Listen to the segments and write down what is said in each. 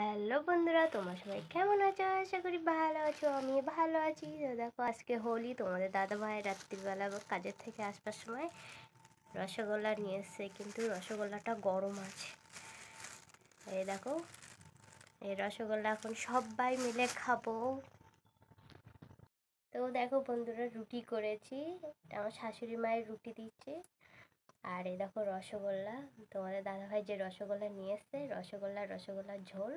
hello বন্ধুরা তোমার সবাই কেমন আছো আশা করি ভালো আছো আমি ভালো আছি তো দেখো আজকে হোলি তোমাদের দাদা ভাই রাত্রিবেলা কাজের থেকে আসবার সময় রসগোল্লা নিয়ে এসছে কিন্তু রসগোল্লাটা গরম আছে এই দেখো এই রসগোল্লা এখন সবাই মিলে খাবো তো দেখো বন্ধুরা রুটি করেছি আমার শাশুড়ি মায়ের রুটি দিচ্ছে আর এই দেখো রসগোল্লা তোমাদের দাদাভাই যে রসগোল্লা নিয়ে এসছে রসগোল্লা রসগোল্লার ঝোল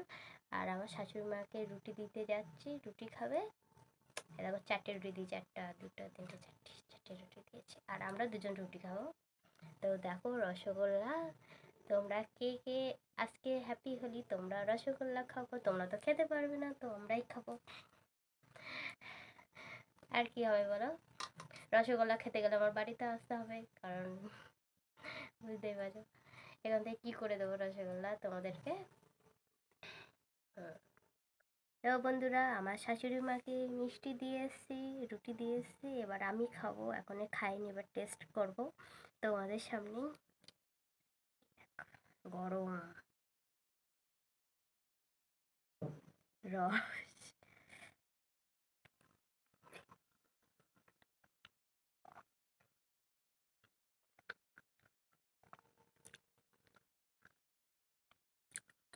আর আমার শাশুড়ি মাকে রুটি দিতে যাচ্ছি রুটি খাবে এ দেখো চারটে রুটি দিই চারটা দুটো তিনটে চারটে চারটে রুটি দিয়েছি আর আমরা দুজন রুটি খাবো তো দেখো রসগোল্লা তোমরা কে কে আজকে হ্যাপি হলি তোমরা রসগোল্লা খাবো তোমরা তো খেতে পারবে না তো আমরাই খাবো আর কি হবে বলো রসগোল্লা খেতে গেলে আমার বাড়িতে আসতে হবে কারণ বুঝতেই পারছো এখান থেকে কি করে দেবো রসগোল্লা তোমাদেরকে তো বন্ধুরা আমার শাশুড়ি মাকে মিষ্টি দিয়ে এসছি রুটি দিয়ে এসছি এবার আমি খাবো এখনই খাইনি এবার টেস্ট করব তোমাদের সামনে গরম রস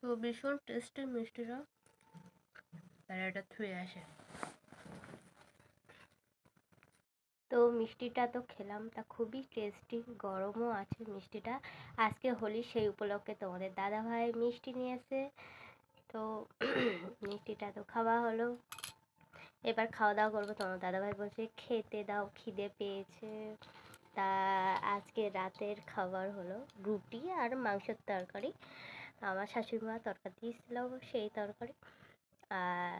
তো ভীষণ টেস্টি মিষ্টিটা প্যারাটা থুয়ে আসে তো মিষ্টিটা তো খেলাম তা খুবই টেস্টি গরমও আছে মিষ্টিটা আজকে হোলি সেই উপলক্ষে তোমাদের দাদাভাই মিষ্টি নিয়েছে তো মিষ্টিটা তো খাওয়া হলো এবার খাওয়া দাওয়া করবো তোমার দাদাভাই বলছে খেতে দাও খিদে পেয়েছে তা আজকে রাতের খাবার হলো রুটি আর মাংসের তরকারি তো আমার শাশুড়িমা তরকারি দিয়েছিল সেই তরকারি আর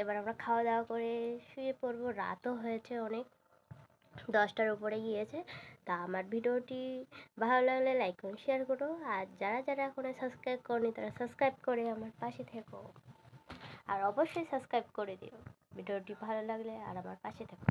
এবার আমরা খাওয়া দাওয়া করে শুয়ে পড়বো রাতও হয়েছে অনেক দশটার উপরে গিয়েছে তা আমার ভিডিওটি ভালো লাগলে লাইক করুন শেয়ার করো আর যারা যারা এখনও সাবস্ক্রাইব করনি তারা সাবস্ক্রাইব করে আমার পাশে থেকো আর অবশ্যই সাবস্ক্রাইব করে দিও ভিডিওটি ভালো লাগলে আর আমার পাশে থেকো